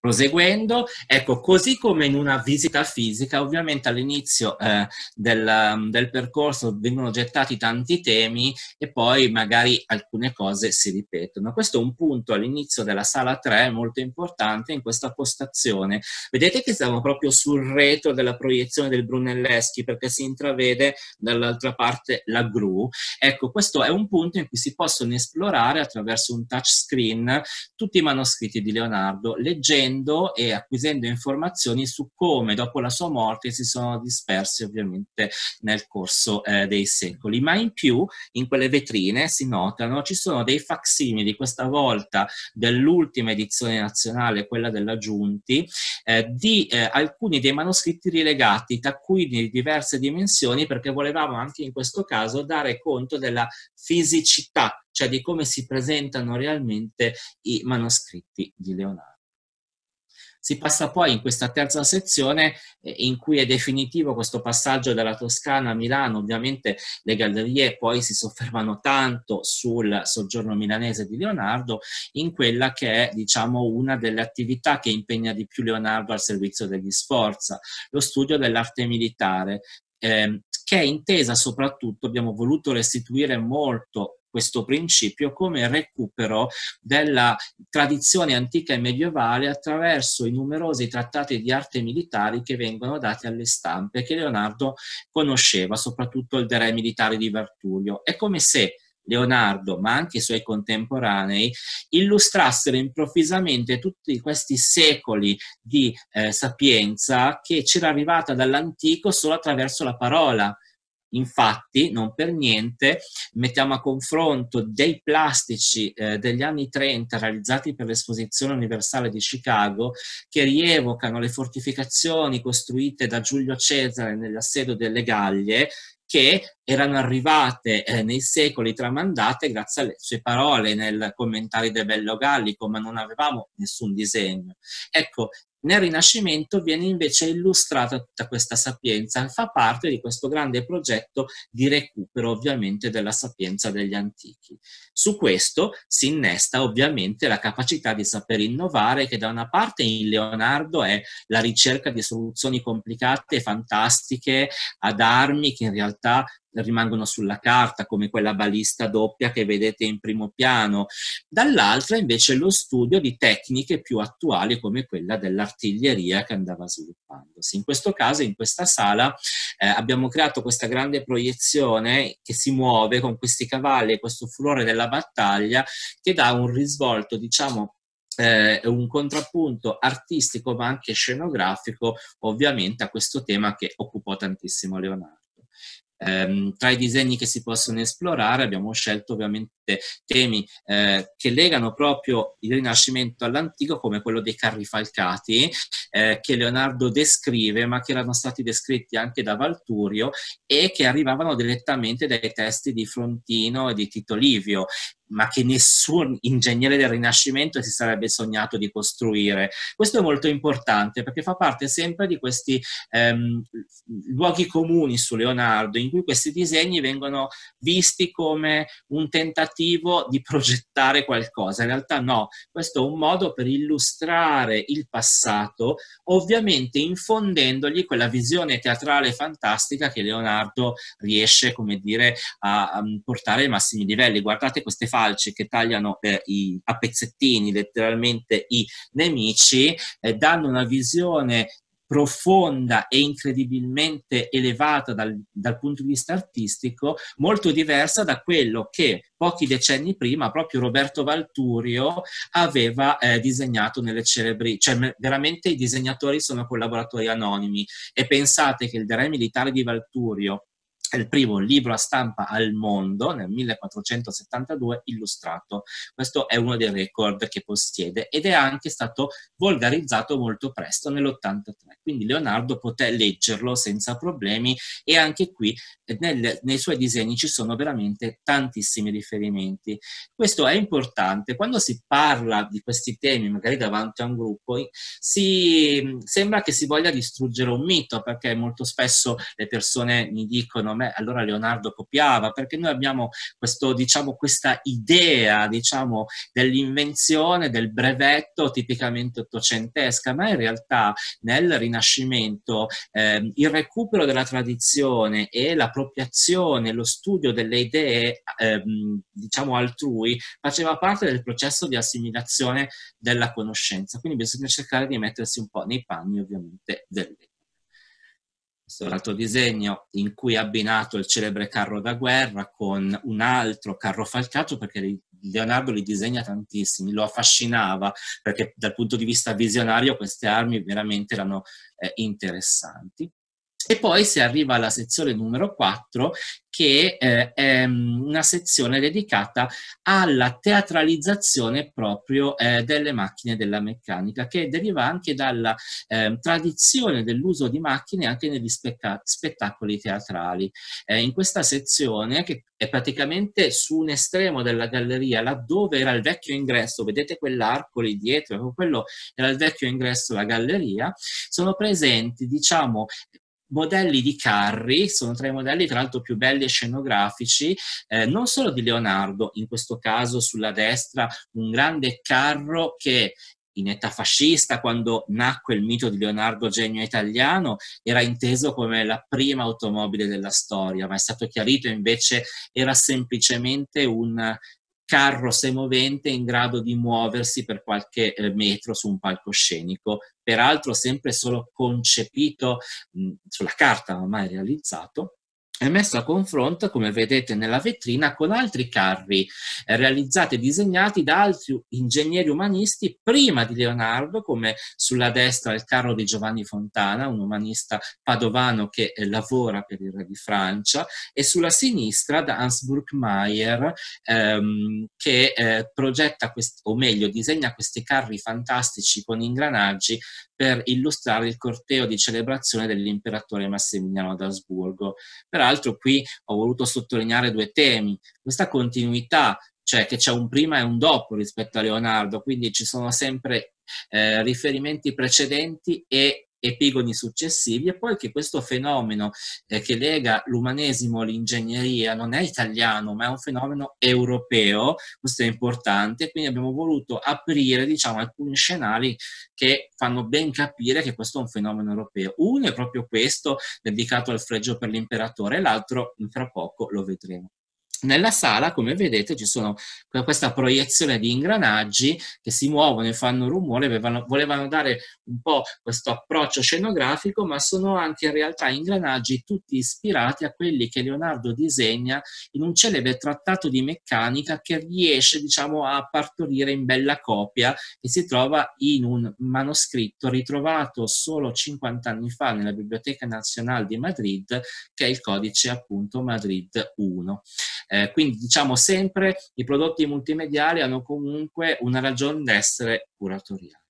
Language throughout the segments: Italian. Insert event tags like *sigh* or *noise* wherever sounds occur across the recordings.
Proseguendo, ecco, così come in una visita fisica, ovviamente all'inizio eh, del, mm, del percorso vengono gettati tanti temi e poi magari alcune cose si ripetono. Questo è un punto all'inizio della sala 3 molto importante in questa postazione. Vedete che siamo proprio sul retro della proiezione del Brunelleschi perché si intravede dall'altra parte la gru. Ecco, questo è un punto in cui si possono esplorare attraverso un touchscreen tutti i manoscritti di Leonardo leggendo leggendo e acquisendo informazioni su come dopo la sua morte si sono dispersi ovviamente nel corso eh, dei secoli. Ma in più in quelle vetrine si notano ci sono dei facsimili, questa volta dell'ultima edizione nazionale, quella della Giunti, eh, di eh, alcuni dei manoscritti rilegati, taccuini di diverse dimensioni, perché volevamo anche in questo caso dare conto della fisicità, cioè di come si presentano realmente i manoscritti di Leonardo. Si passa poi in questa terza sezione eh, in cui è definitivo questo passaggio dalla Toscana a Milano. Ovviamente le gallerie poi si soffermano tanto sul soggiorno milanese di Leonardo in quella che è diciamo una delle attività che impegna di più Leonardo al servizio degli Sforza, lo studio dell'arte militare. Eh, che è intesa soprattutto, abbiamo voluto restituire molto questo principio come recupero della tradizione antica e medievale attraverso i numerosi trattati di arte militari che vengono dati alle stampe che Leonardo conosceva, soprattutto il De Re Militare di Vertullio. È come se Leonardo, ma anche i suoi contemporanei, illustrassero improvvisamente tutti questi secoli di eh, sapienza che c'era arrivata dall'antico solo attraverso la parola Infatti, non per niente, mettiamo a confronto dei plastici eh, degli anni 30 realizzati per l'esposizione universale di Chicago che rievocano le fortificazioni costruite da Giulio Cesare nell'assedio delle Gallie che erano arrivate eh, nei secoli tramandate grazie alle sue parole nel commentario del Bello Gallico, ma non avevamo nessun disegno. Ecco, nel Rinascimento viene invece illustrata tutta questa sapienza, fa parte di questo grande progetto di recupero ovviamente della sapienza degli antichi. Su questo si innesta ovviamente la capacità di saper innovare che da una parte in Leonardo è la ricerca di soluzioni complicate, fantastiche, ad armi che in realtà rimangono sulla carta, come quella balista doppia che vedete in primo piano, dall'altra invece lo studio di tecniche più attuali come quella dell'artiglieria che andava sviluppandosi. In questo caso, in questa sala, eh, abbiamo creato questa grande proiezione che si muove con questi cavalli e questo furore della battaglia che dà un risvolto, diciamo, eh, un contrappunto artistico ma anche scenografico ovviamente a questo tema che occupò tantissimo Leonardo. Eh, tra i disegni che si possono esplorare abbiamo scelto ovviamente temi eh, che legano proprio il Rinascimento all'Antico come quello dei carri falcati eh, che Leonardo descrive ma che erano stati descritti anche da Valturio e che arrivavano direttamente dai testi di Frontino e di Tito Livio ma che nessun ingegnere del Rinascimento si sarebbe sognato di costruire. Questo è molto importante perché fa parte sempre di questi ehm, luoghi comuni su Leonardo in cui questi disegni vengono visti come un tentativo di progettare qualcosa. In realtà no, questo è un modo per illustrare il passato, ovviamente infondendogli quella visione teatrale fantastica che Leonardo riesce, come dire, a, a portare ai massimi livelli. Guardate queste falci che tagliano eh, i, a pezzettini letteralmente i nemici, eh, danno una visione profonda e incredibilmente elevata dal, dal, punto di vista artistico, molto diversa da quello che pochi decenni prima proprio Roberto Valturio aveva eh, disegnato nelle celebri, cioè veramente i disegnatori sono collaboratori anonimi e pensate che il Dere militare di Valturio è il primo libro a stampa al mondo nel 1472 illustrato. Questo è uno dei record che possiede ed è anche stato volgarizzato molto presto nell'83. Quindi Leonardo poté leggerlo senza problemi e anche qui eh, nel, nei suoi disegni ci sono veramente tantissimi riferimenti. Questo è importante. Quando si parla di questi temi, magari davanti a un gruppo, si, mm, sembra che si voglia distruggere un mito perché molto spesso le persone mi dicono me eh, allora Leonardo copiava, perché noi abbiamo questo, diciamo, questa idea diciamo, dell'invenzione, del brevetto tipicamente ottocentesca, ma in realtà nel Rinascimento eh, il recupero della tradizione e l'appropriazione, lo studio delle idee eh, diciamo altrui faceva parte del processo di assimilazione della conoscenza, quindi bisogna cercare di mettersi un po' nei panni ovviamente delle questo è un disegno in cui è abbinato il celebre carro da guerra con un altro carro falcato perché Leonardo li disegna tantissimi, lo affascinava perché dal punto di vista visionario queste armi veramente erano eh, interessanti. E poi si arriva alla sezione numero 4, che eh, è mm, una sezione dedicata alla teatralizzazione proprio eh, delle macchine della meccanica, che deriva anche dalla eh, tradizione dell'uso di macchine anche negli spetta- spettacoli teatrali. Eh, in questa sezione, che è praticamente su un estremo della galleria, laddove era il vecchio ingresso, vedete quell'arco lì dietro, quello era il vecchio ingresso alla galleria, sono presenti, diciamo, modelli di carri, sono tra i modelli tra l'altro più belli e scenografici, eh, non solo di Leonardo, in questo caso sulla destra un grande carro che in età fascista, quando nacque il mito di Leonardo Genio italiano, era inteso come la prima automobile della storia, ma è stato chiarito invece era semplicemente un carro semovente in grado di muoversi per qualche eh, metro su un palcoscenico, peraltro sempre solo concepito mh, sulla carta, ma mai realizzato, è messo a confronto, come vedete nella vetrina, con altri carri eh, realizzati e disegnati da altri ingegneri umanisti prima di Leonardo, come sulla destra il carro di Giovanni Fontana, un umanista padovano che eh, lavora per il re di Francia, e sulla sinistra da Hans Burkmeier, ehm, che eh, progetta, quest- o meglio, disegna questi carri fantastici con ingranaggi per illustrare il corteo di celebrazione dell'imperatore Massimiliano d'Asburgo. Però l'altro qui ho voluto sottolineare due temi, questa continuità, cioè che c'è un prima e un dopo rispetto a Leonardo, quindi ci sono sempre eh, riferimenti precedenti e epigoni successivi e poi che questo fenomeno eh, che lega l'umanesimo all'ingegneria non è italiano ma è un fenomeno europeo, questo è importante, quindi abbiamo voluto aprire diciamo alcuni scenari che fanno ben capire che questo è un fenomeno europeo. Uno è proprio questo dedicato al fregio per l'imperatore, l'altro fra poco lo vedremo. Nella sala, come vedete, ci sono questa proiezione di ingranaggi che si muovono e fanno rumore, avevano, volevano dare un po' questo approccio scenografico, ma sono anche in realtà ingranaggi tutti ispirati a quelli che Leonardo disegna in un celebre trattato di meccanica che riesce, diciamo, a partorire in bella copia e si trova in un manoscritto ritrovato solo 50 anni fa nella Biblioteca Nazionale di Madrid, che è il codice appunto Madrid 1. Eh, quindi diciamo sempre i prodotti multimediali hanno comunque una ragione d'essere curatoriale.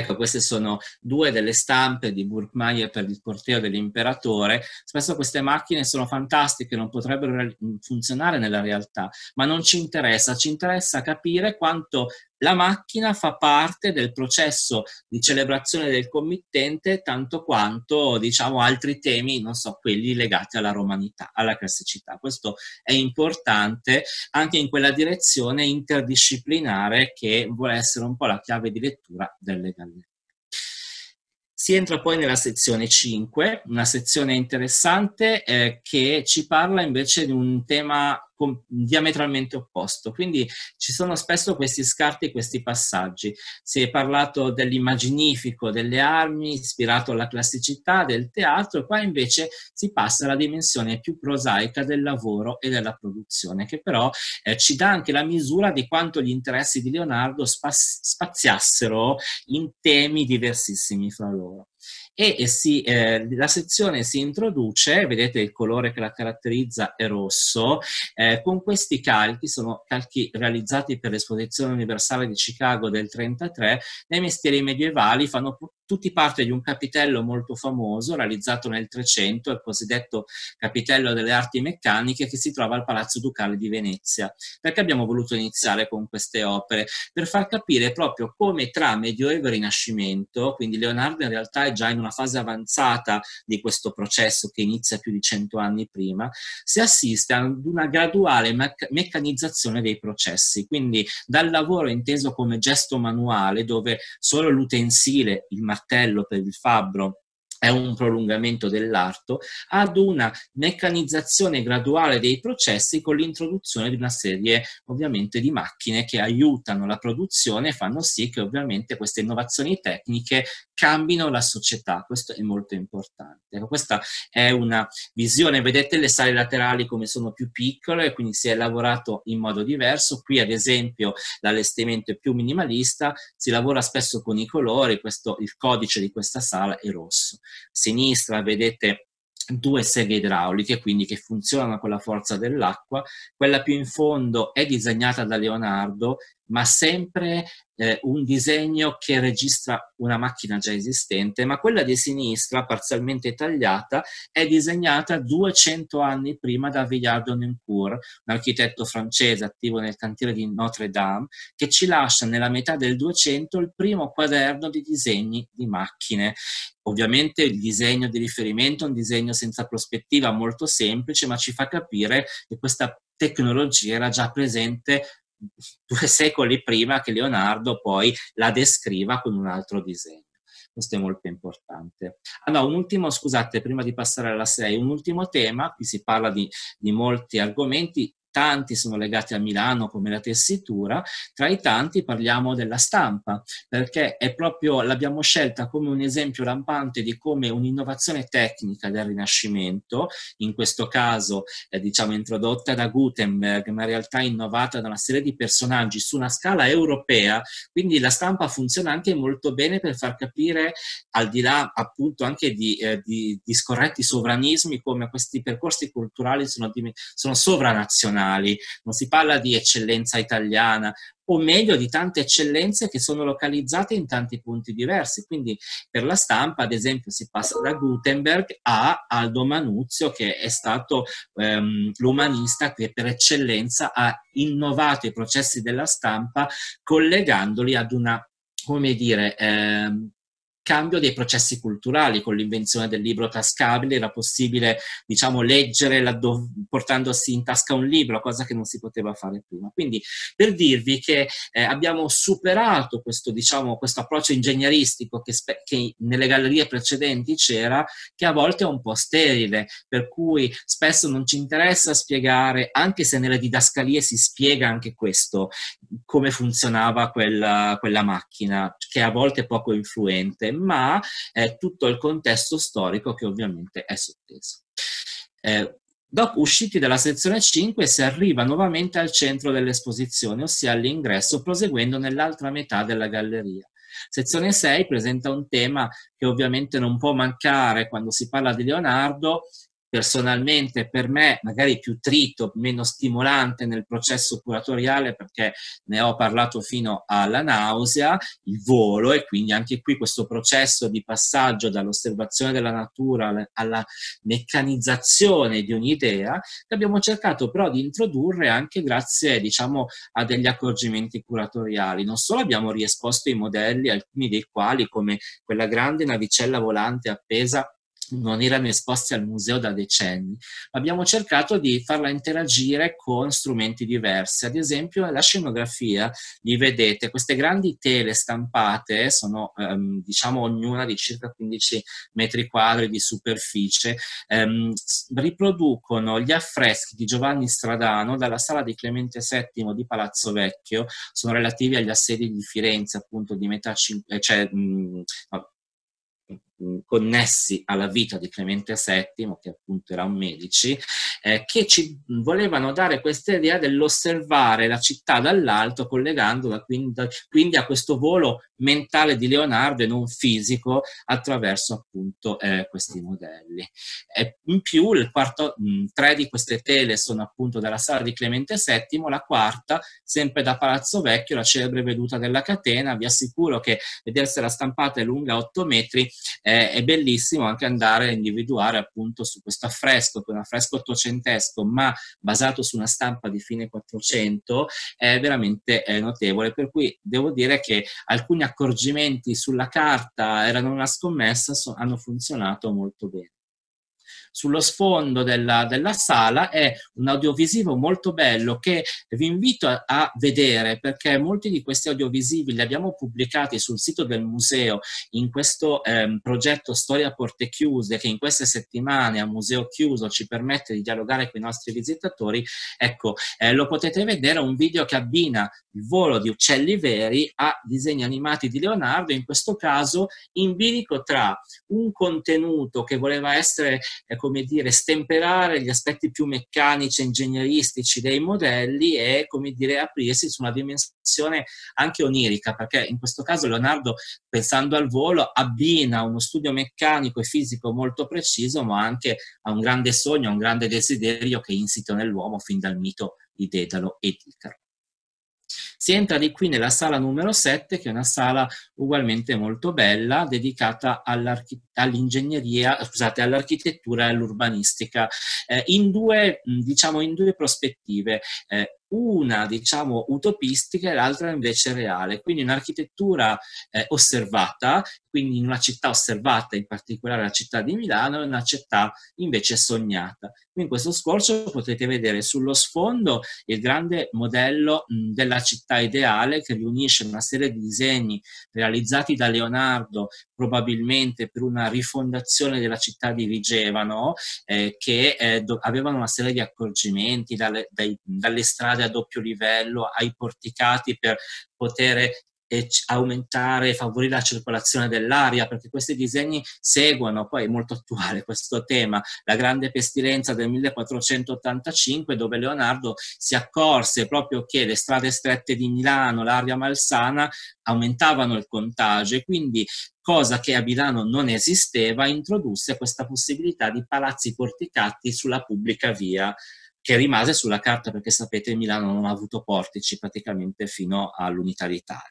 Ecco, queste sono due delle stampe di Burkmeier per il corteo dell'imperatore. Spesso queste macchine sono fantastiche, non potrebbero funzionare nella realtà, ma non ci interessa. Ci interessa capire quanto la macchina fa parte del processo di celebrazione del committente tanto quanto diciamo altri temi, non so, quelli legati alla romanità, alla classicità. Questo è importante anche in quella direzione interdisciplinare che vuole essere un po' la chiave di lettura delle gallerie. Si entra poi nella sezione 5, una sezione interessante eh, che ci parla invece di un tema com- diametralmente opposto. Quindi ci sono spesso questi scarti e questi passaggi. Si è parlato dell'immaginifico, delle armi, ispirato alla classicità, del teatro, qua invece si passa alla dimensione più prosaica del lavoro e della produzione, che però eh, ci dà anche la misura di quanto gli interessi di Leonardo spas- spaziassero in temi diversissimi fra loro e, si, eh, la sezione si introduce, vedete il colore che la caratterizza è rosso, eh, con questi calchi, sono calchi realizzati per l'esposizione universale di Chicago del 1933, nei mestieri medievali fanno tutti parte di un capitello molto famoso realizzato nel 300, il cosiddetto capitello delle arti meccaniche che si trova al Palazzo Ducale di Venezia. Perché abbiamo voluto iniziare con queste opere? Per far capire proprio come tra Medioevo e Rinascimento, quindi Leonardo in realtà è già in una fase avanzata di questo processo che inizia più di cento anni prima, si assiste ad una graduale meccanizzazione dei processi, quindi dal lavoro inteso come gesto manuale dove solo l'utensile, il martello, martello per il fabbro è un prolungamento dell'arto, ad una meccanizzazione graduale dei processi con l'introduzione di una serie ovviamente di macchine che aiutano la produzione e fanno sì che ovviamente queste innovazioni tecniche cambino la società, questo è molto importante. Ecco, questa è una visione, vedete le sale laterali come sono più piccole, e quindi si è lavorato in modo diverso, qui ad esempio l'allestimento è più minimalista, si lavora spesso con i colori, questo, il codice di questa sala è rosso. A sinistra vedete due seghe idrauliche, quindi che funzionano con la forza dell'acqua. Quella più in fondo è disegnata da Leonardo ma sempre eh, un disegno che registra una macchina già esistente, ma quella di sinistra, parzialmente tagliata, è disegnata 200 anni prima da Villard Noncourt, un architetto francese attivo nel cantiere di Notre Dame, che ci lascia nella metà del 200 il primo quaderno di disegni di macchine. Ovviamente il disegno di riferimento è un disegno senza prospettiva, molto semplice, ma ci fa capire che questa tecnologia era già presente due *laughs* secoli prima che Leonardo poi la descriva con un altro disegno. Questo è molto importante. Ah no, un ultimo, scusate, prima di passare alla 6, un ultimo tema, qui si parla di, di molti argomenti, tanti sono legati a Milano come la tessitura, tra i tanti parliamo della stampa, perché è proprio, l'abbiamo scelta come un esempio lampante di come un'innovazione tecnica del Rinascimento, in questo caso eh, diciamo introdotta da Gutenberg, ma in realtà innovata da una serie di personaggi su una scala europea, quindi la stampa funziona anche molto bene per far capire, al di là appunto anche di, eh, di, di scorretti sovranismi, come questi percorsi culturali sono, sono sovranazionali nazionali, non si parla di eccellenza italiana, o meglio di tante eccellenze che sono localizzate in tanti punti diversi. Quindi per la stampa, ad esempio, si passa da Gutenberg a Aldo Manuzio, che è stato ehm, l'umanista che per eccellenza ha innovato i processi della stampa collegandoli ad una, come dire, ehm, cambio dei processi culturali con l'invenzione del libro tascabile era possibile diciamo leggere laddove, portandosi in tasca un libro, cosa che non si poteva fare prima. Quindi per dirvi che eh, abbiamo superato questo, diciamo, questo approccio ingegneristico che, spe- che, nelle gallerie precedenti c'era, che a volte è un po' sterile, per cui spesso non ci interessa spiegare, anche se nelle didascalie si spiega anche questo, come funzionava quella, quella macchina, che a volte è poco influente, ma è tutto il contesto storico che ovviamente è sotteso. Eh, Dopo usciti dalla sezione 5 si arriva nuovamente al centro dell'esposizione, ossia all'ingresso, proseguendo nell'altra metà della galleria. Sezione 6 presenta un tema che ovviamente non può mancare quando si parla di Leonardo, personalmente per me magari più trito, meno stimolante nel processo curatoriale perché ne ho parlato fino alla nausea, il volo e quindi anche qui questo processo di passaggio dall'osservazione della natura alla meccanizzazione di un'idea che abbiamo cercato però di introdurre anche grazie diciamo a degli accorgimenti curatoriali. Non solo abbiamo riesposto i modelli, alcuni dei quali come quella grande navicella volante appesa non erano esposti al museo da decenni. ma Abbiamo cercato di farla interagire con strumenti diversi, ad esempio la scenografia, li vedete, queste grandi tele stampate, sono ehm, diciamo ognuna di circa 15 metri quadri di superficie, ehm, riproducono gli affreschi di Giovanni Stradano dalla sala di Clemente VII di Palazzo Vecchio, sono relativi agli assedi di Firenze appunto di metà, cioè, mh, connessi alla vita di Clemente VII, che appunto era un medici, eh, che ci volevano dare questa idea dell'osservare la città dall'alto, collegandola quindi, quindi a questo volo mentale di Leonardo e non fisico attraverso appunto eh, questi modelli. E in più quarto, mh, tre di queste tele sono appunto dalla sala di Clemente VII, la quarta sempre da Palazzo Vecchio, la celebre veduta della catena, vi assicuro che vedersela stampata è lunga 8 metri, eh, è bellissimo anche andare a individuare appunto su questo affresco, che è un affresco ottocentesco ma basato su una stampa di fine 400, è veramente eh, notevole, per cui devo dire che alcuni accorgimenti sulla carta erano una scommessa so, hanno funzionato molto bene sullo sfondo della, della sala è un audiovisivo molto bello che vi invito a, a vedere perché molti di questi audiovisivi li abbiamo pubblicati sul sito del museo in questo ehm, progetto Storia a Porte Chiuse che in queste settimane a Museo Chiuso ci permette di dialogare con i nostri visitatori, ecco, eh, lo potete vedere un video che abbina il volo di uccelli veri a disegni animati di Leonardo, in questo caso in bilico tra un contenuto che voleva essere eh, come dire, stemperare gli aspetti più meccanici e ingegneristici dei modelli e come dire, aprirsi su una dimensione anche onirica, perché in questo caso Leonardo, pensando al volo, abbina uno studio meccanico e fisico molto preciso, ma anche a un grande sogno, a un grande desiderio che è insito nell'uomo fin dal mito di Dedalo e di si entra di qui nella sala numero 7, che è una sala ugualmente molto bella, dedicata all'ingegneria, scusate, all'architettura e all'urbanistica, eh, in, due, diciamo, in due prospettive. Eh, una diciamo utopistica e l'altra invece reale, quindi un'architettura eh, osservata quindi in una città osservata, in particolare la città di Milano, e una città invece sognata. in questo scorcio potete vedere sullo sfondo il grande modello della città ideale che riunisce una serie di disegni realizzati da Leonardo probabilmente per una rifondazione della città di Vigevano eh, che eh, avevano una serie di accorgimenti dalle, dai, dalle strade a doppio livello ai porticati per poter e aumentare e favorire la circolazione dell'aria, perché questi disegni seguono, poi è molto attuale *laughs* questo tema, la grande pestilenza del 1485 dove Leonardo si accorse proprio che le strade strette di Milano, l'aria malsana, aumentavano il contagio e quindi cosa che a Milano non esisteva, introdusse questa possibilità di palazzi porticati sulla pubblica via che rimase sulla carta perché sapete Milano non ha avuto portici praticamente fino all'unità d'Italia.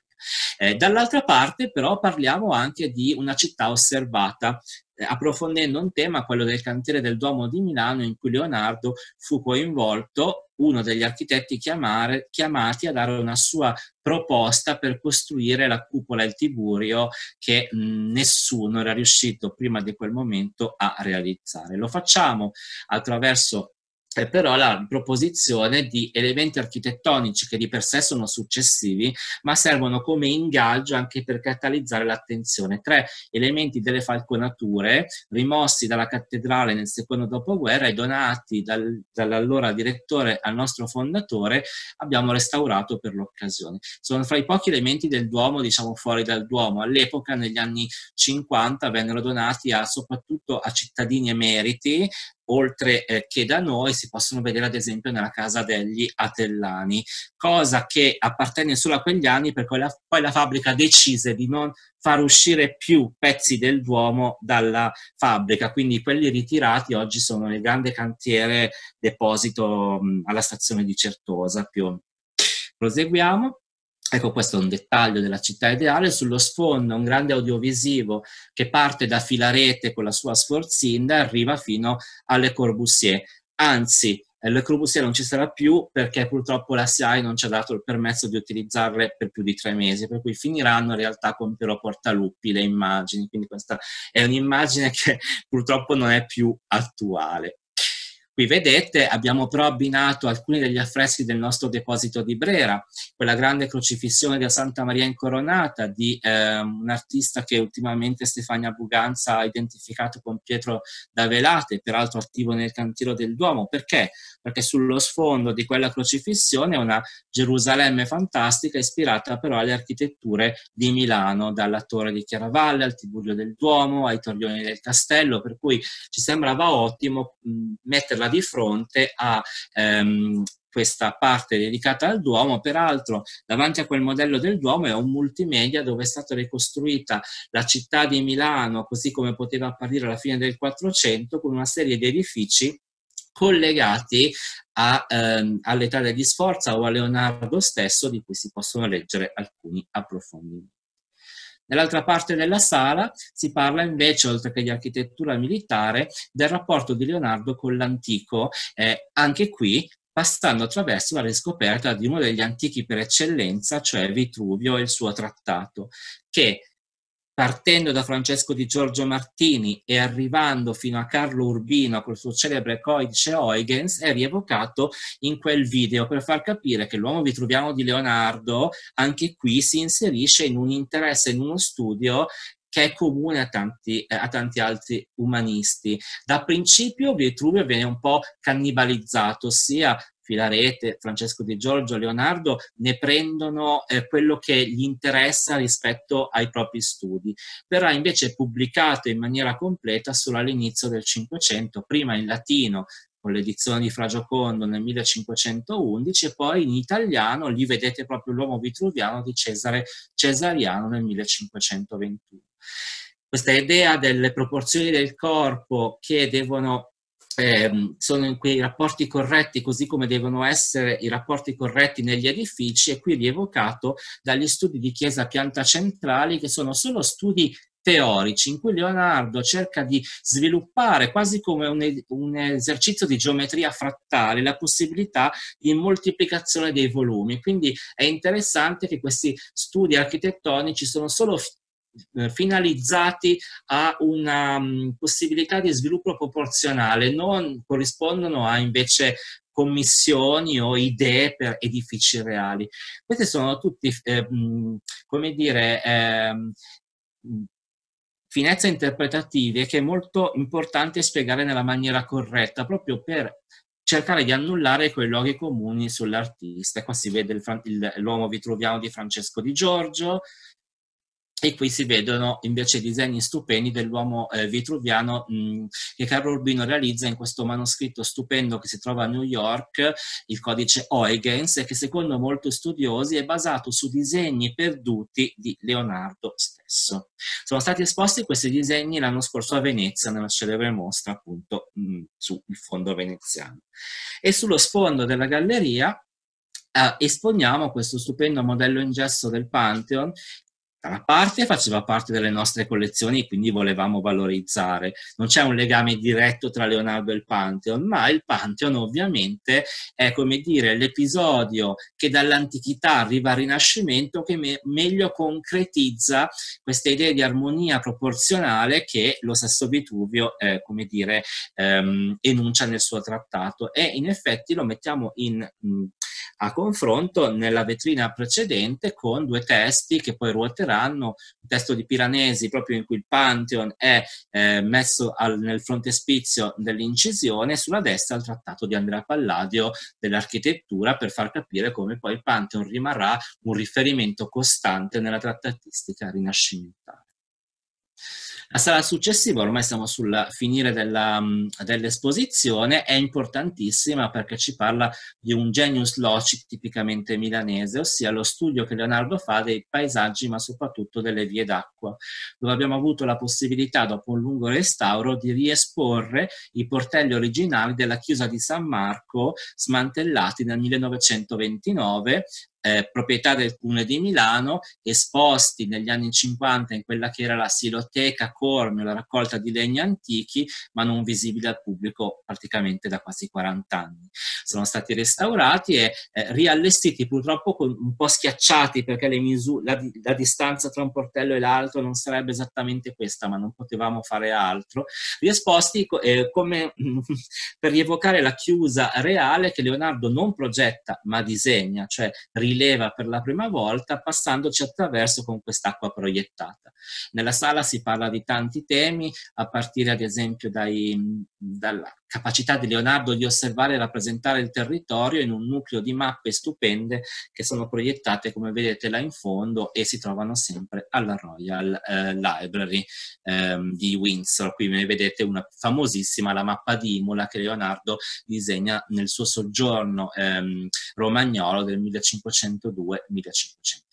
Eh, dall'altra parte però parliamo anche di una città osservata, eh, approfondendo un tema, quello del cantiere del Duomo di Milano, in cui Leonardo fu coinvolto, uno degli architetti chiamare, chiamati a dare una sua proposta per costruire la cupola del Tiburio che nessuno era riuscito prima di quel momento a realizzare. Lo facciamo attraverso è però la proposizione di elementi architettonici che di per sé sono successivi, ma servono come ingaggio anche per catalizzare l'attenzione. Tre elementi delle falconature, rimossi dalla cattedrale nel secondo dopoguerra e donati dal, dall'allora direttore al nostro fondatore, abbiamo restaurato per l'occasione. Sono fra i pochi elementi del Duomo, diciamo fuori dal Duomo. All'epoca, negli anni 50, vennero donati a, soprattutto a cittadini emeriti oltre eh, che da noi, si possono vedere ad esempio nella casa degli Atellani, cosa che appartenne solo a quegli anni perché la, poi la fabbrica decise di non far uscire più pezzi del Duomo dalla fabbrica, quindi quelli ritirati oggi sono nel grande cantiere deposito mh, alla stazione di Certosa. Più. Proseguiamo. Ecco, questo è un dettaglio della città ideale. Sullo sfondo un grande audiovisivo che parte da Filarete con la sua sforzinda e arriva fino alle Corbusier. Anzi, eh, le Corbusier non ci sarà più perché purtroppo la SIAE non ci ha dato il permesso di utilizzarle per più di tre mesi, per cui finiranno in realtà con però Portaluppi le immagini. Quindi questa è un'immagine *laughs* che purtroppo non è più attuale. Qui vedete abbiamo però abbinato alcuni degli affreschi del nostro deposito di Brera, quella grande crocifissione della Santa Maria Incoronata di eh, un artista che ultimamente Stefania Buganza ha identificato con Pietro da Velate, peraltro attivo nel cantiero del Duomo. Perché? Perché sullo sfondo di quella crocifissione è una Gerusalemme fantastica ispirata però alle architetture di Milano, dalla Torre di Chiaravalle al Tiburio del Duomo, ai Torrioni del Castello, per cui ci sembrava ottimo mh, metterla di fronte a ehm, questa parte dedicata al Duomo, peraltro davanti a quel modello del Duomo è un multimedia dove è stata ricostruita la città di Milano così come poteva apparire alla fine del 400 con una serie di edifici collegati a, ehm, all'età di Sforza o a Leonardo stesso, di cui si possono leggere alcuni approfondimenti. Nell'altra parte della sala si parla invece, oltre che di architettura militare, del rapporto di Leonardo con l'antico, eh, anche qui passando attraverso la riscoperta di uno degli antichi per eccellenza, cioè Vitruvio e il suo trattato, che partendo da Francesco di Giorgio Martini e arrivando fino a Carlo Urbino col suo celebre codice Huygens, è rievocato in quel video per far capire che l'uomo vitruviano di Leonardo anche qui si inserisce in un interesse, in uno studio che è comune a tanti, a tanti, altri umanisti. Da principio Vitruvio viene un po' cannibalizzato, ossia Filarete, Francesco Di Giorgio, Leonardo, ne prendono eh, quello che gli interessa rispetto ai propri studi. Verrà invece pubblicato in maniera completa solo all'inizio del Cinquecento, prima in latino con l'edizione di Fra Giocondo nel 1511 e poi in italiano lì vedete proprio l'uomo vitruviano di Cesare Cesariano nel 1521. Questa idea delle proporzioni del corpo che devono ehm, sono in quei rapporti corretti così come devono essere i rapporti corretti negli edifici e qui rievocato dagli studi di chiesa pianta centrali che sono solo studi teorici in cui Leonardo cerca di sviluppare quasi come un, un, esercizio di geometria frattale la possibilità di moltiplicazione dei volumi. Quindi è interessante che questi studi architettonici sono solo eh, finalizzati a una possibilità di sviluppo proporzionale, non corrispondono a invece commissioni o idee per edifici reali. Questi sono tutti, eh, come dire, eh, finezze interpretative che è molto importante spiegare nella maniera corretta, proprio per cercare di annullare quei luoghi comuni sull'artista. Qua si vede l'uomo vi di Francesco Di Giorgio, e qui si vedono invece disegni stupendi dell'uomo eh, vitruviano mh, mm, che Carlo Urbino realizza in questo manoscritto stupendo che si trova a New York, il codice Huygens, e che secondo molti studiosi è basato su disegni perduti di Leonardo stesso. Sono stati esposti questi disegni l'anno scorso a Venezia, nella celebre mostra appunto mh, mm, sul fondo veneziano. E sullo sfondo della galleria eh, esponiamo questo stupendo modello in gesso del Pantheon da una parte faceva parte delle nostre collezioni e quindi volevamo valorizzare. Non c'è un legame diretto tra Leonardo e il Pantheon, ma il Pantheon ovviamente è come dire l'episodio che dall'antichità arriva al Rinascimento che me- meglio concretizza questa idea di armonia proporzionale che lo stesso Vitruvio eh, come dire ehm, enuncia nel suo trattato e in effetti lo mettiamo in mh, a confronto nella vetrina precedente con due testi che poi ruoteranno, un testo di Piranesi proprio in cui il Pantheon è eh, messo al, nel frontespizio dell'incisione, e sulla destra il trattato di Andrea Palladio dell'architettura per far capire come poi il Pantheon rimarrà un riferimento costante nella trattatistica rinascimentale. La sala successiva, ormai siamo sul finire della, mm, dell'esposizione, è importantissima perché ci parla di un genius loci tipicamente milanese, ossia lo studio che Leonardo fa dei paesaggi ma soprattutto delle vie d'acqua, dove abbiamo avuto la possibilità dopo un lungo restauro di riesporre i portelli originali della chiesa di San Marco smantellati nel 1929 eh, proprietà del Comune di Milano, esposti negli anni 50 in quella che era la siloteca Cormio, la raccolta di legni antichi, ma non visibili al pubblico praticamente da quasi 40 anni. Sono stati restaurati e eh, riallestiti, purtroppo con, un po' schiacciati perché misure, la, la distanza tra un portello e l'altro non sarebbe esattamente questa, ma non potevamo fare altro, riesposti eh, come *laughs* per rievocare la chiusa reale che Leonardo non progetta ma disegna, cioè rilancia rileva per la prima volta passandoci attraverso con quest'acqua proiettata. Nella sala si parla di tanti temi, a partire ad esempio dai, dalla, capacità di Leonardo di osservare e rappresentare il territorio in un nucleo di mappe stupende che sono proiettate, come vedete là in fondo, e si trovano sempre alla Royal eh, Library ehm, di Windsor. Qui ne vedete una famosissima, la mappa di Imola, che Leonardo disegna nel suo soggiorno ehm, romagnolo del 1502-1503.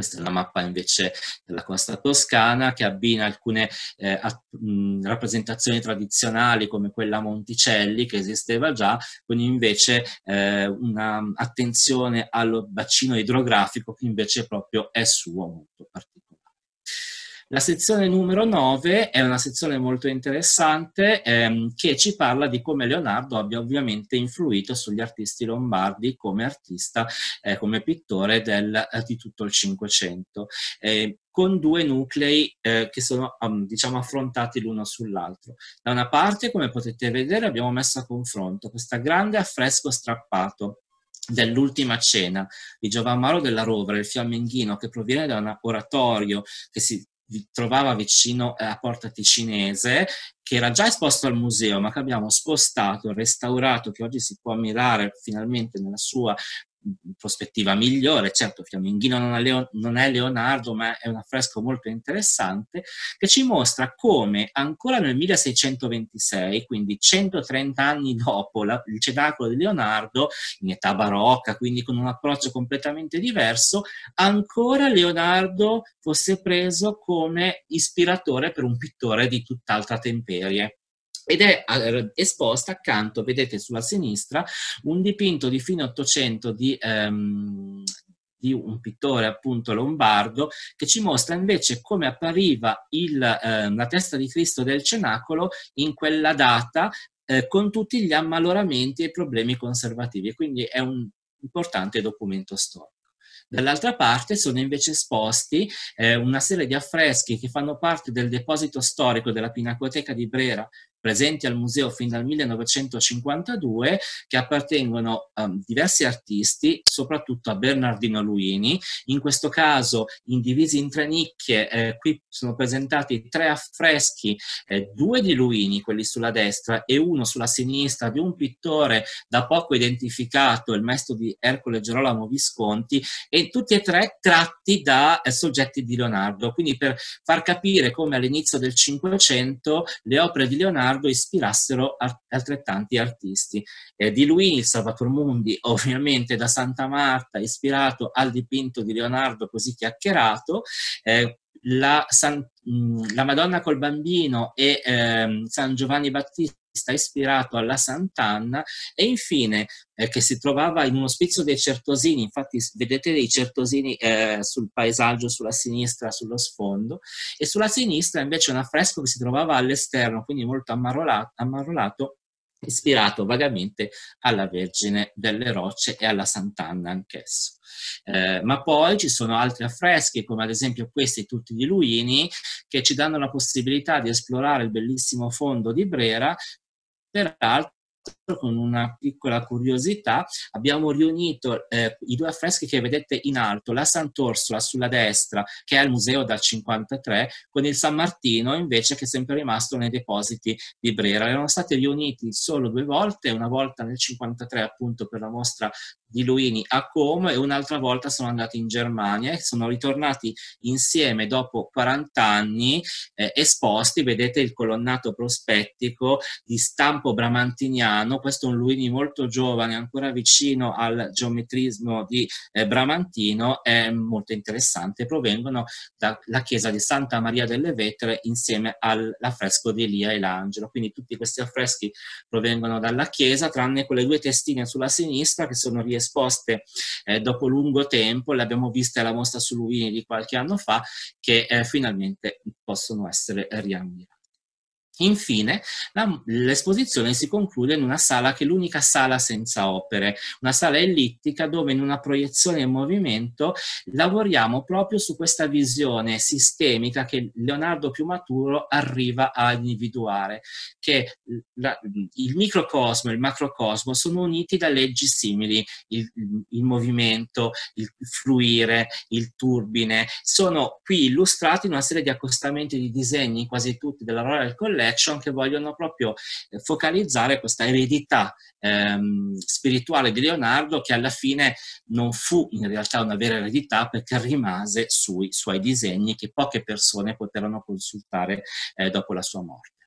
Questa è una mappa invece della costa toscana che abbina alcune eh, a, mh, mm, rappresentazioni tradizionali come quella a Monticelli che esisteva già, con invece eh, un'attenzione mm, al bacino idrografico che invece proprio è suo molto particolare. La sezione numero 9 è una sezione molto interessante ehm, che ci parla di come Leonardo abbia ovviamente influito sugli artisti lombardi come artista, eh, come pittore del, eh, di tutto il Cinquecento. Eh, con due nuclei eh, che sono um, diciamo affrontati l'uno sull'altro. Da una parte, come potete vedere, abbiamo messo a confronto questo grande affresco strappato dell'ultima cena di Giovanni Maro della Rovere, il fiamminghino che proviene da un oratorio che si trovava vicino alla eh, porta ticinese, che era già esposto al museo, ma che abbiamo spostato, restaurato, che oggi si può ammirare finalmente nella sua prospettiva migliore. Certo, Fiamminghino non è, non è Leonardo, ma è un affresco molto interessante che ci mostra come ancora nel 1626, quindi 130 anni dopo la, il cenacolo di Leonardo, in età barocca, quindi con un approccio completamente diverso, ancora Leonardo fosse preso come ispiratore per un pittore di tutt'altra temperie ed è esposta accanto, vedete sulla sinistra, un dipinto di fine Ottocento di, ehm, di un pittore appunto lombardo che ci mostra invece come appariva il, eh, la testa di Cristo del Cenacolo in quella data eh, con tutti gli ammaloramenti e problemi conservativi. Quindi è un importante documento storico. Dall'altra parte sono invece esposti eh, una serie di affreschi che fanno parte del deposito storico della Pinacoteca di Brera presenti al museo fin dal 1952, che appartengono a ehm, diversi artisti, soprattutto a Bernardino Luini, in questo caso indivisi in tre nicchie, eh, qui sono presentati tre affreschi, eh, due di Luini, quelli sulla destra, e uno sulla sinistra di un pittore da poco identificato, il maestro di Ercole Gerolamo Visconti, e tutti e tre tratti da eh, soggetti di Leonardo, quindi per far capire come all'inizio del Cinquecento le opere di Leonardo Leonardo ispirassero art- altrettanti artisti. Eh, di lui il Salvator Mundi, *laughs* ovviamente da Santa Marta, ispirato al dipinto di Leonardo così chiacchierato, eh, la, San, mm, la, Madonna col bambino e ehm, San Giovanni Battista sta ispirato alla Sant'Anna e infine eh, che si trovava in un ospizio dei Certosini, infatti vedete dei Certosini eh, sul paesaggio sulla sinistra, sullo sfondo, e sulla sinistra invece un affresco che si trovava all'esterno, quindi molto ammarolato, ammarolato ispirato vagamente alla Vergine delle Rocce e alla Sant'Anna anch'esso. Eh, ma poi ci sono altri affreschi, come ad esempio questi tutti di Luini, che ci danno la possibilità di esplorare il bellissimo fondo di Brera general con una piccola curiosità, abbiamo riunito eh, i due affreschi che vedete in alto, la Sant'Orsola sulla destra, che è al museo dal 53, con il San Martino invece che è sempre rimasto nei depositi di Brera. Erano stati riuniti solo due volte, una volta nel 53 appunto per la mostra di Luini a Como e un'altra volta sono andati in Germania e sono ritornati insieme dopo 40 anni eh, esposti, vedete il colonnato prospettico di stampo bramantiniano questo è un Luini molto giovane, ancora vicino al geometrismo di eh, Bramantino, è molto interessante, provengono dalla chiesa di Santa Maria delle Vetere insieme all'affresco di Elia e l'angelo, quindi tutti questi affreschi provengono dalla chiesa, tranne quelle due testine sulla sinistra che sono riesposte eh, dopo lungo tempo, le abbiamo viste alla mostra su Luini di qualche anno fa, che eh, finalmente possono essere riammirate. Infine, la, l'esposizione si conclude in una sala che è l'unica sala senza opere, una sala ellittica dove in una proiezione in movimento lavoriamo proprio su questa visione sistemica che Leonardo più maturo arriva a individuare, che la, il microcosmo e il macrocosmo sono uniti da leggi simili, il, il movimento, il fluire, il turbine, sono qui illustrati in una serie di accostamenti di disegni, quasi tutti della Royal Collection, action che vogliono proprio eh, focalizzare questa eredità ehm, spirituale di Leonardo che alla fine non fu in realtà una vera eredità perché rimase sui suoi disegni che poche persone poterono consultare eh, dopo la sua morte.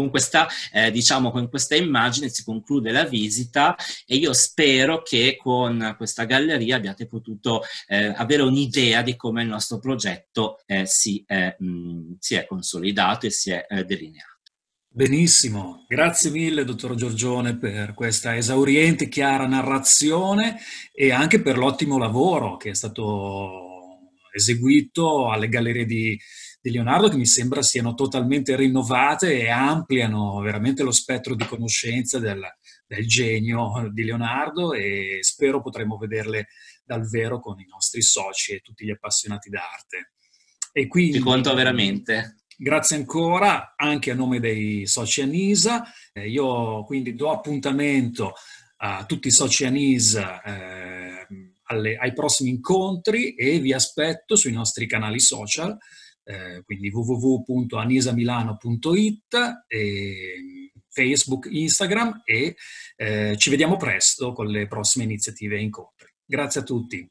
Con questa, eh, diciamo, con questa immagine si conclude la visita e io spero che con questa galleria abbiate potuto eh, avere un'idea di come il nostro progetto eh, si, è, eh, mh, si, è, consolidato e si è eh, delineato. Benissimo, grazie mille dottor Giorgione per questa esauriente, e chiara narrazione e anche per l'ottimo lavoro che è stato eseguito alle gallerie di di Leonardo che mi sembra siano totalmente rinnovate e ampliano veramente lo spettro di conoscenza del, del genio di Leonardo e spero potremo vederle dal vero con i nostri soci e tutti gli appassionati d'arte. E quindi, Ti conto veramente. Grazie ancora anche a nome dei soci Anisa. Eh, io quindi do appuntamento a tutti i soci Anisa eh, alle, ai prossimi incontri e vi aspetto sui nostri canali social eh, quindi www.anisamilano.it, ehm, Facebook, Instagram e eh, ci vediamo presto con le prossime iniziative e incontri. Grazie a tutti.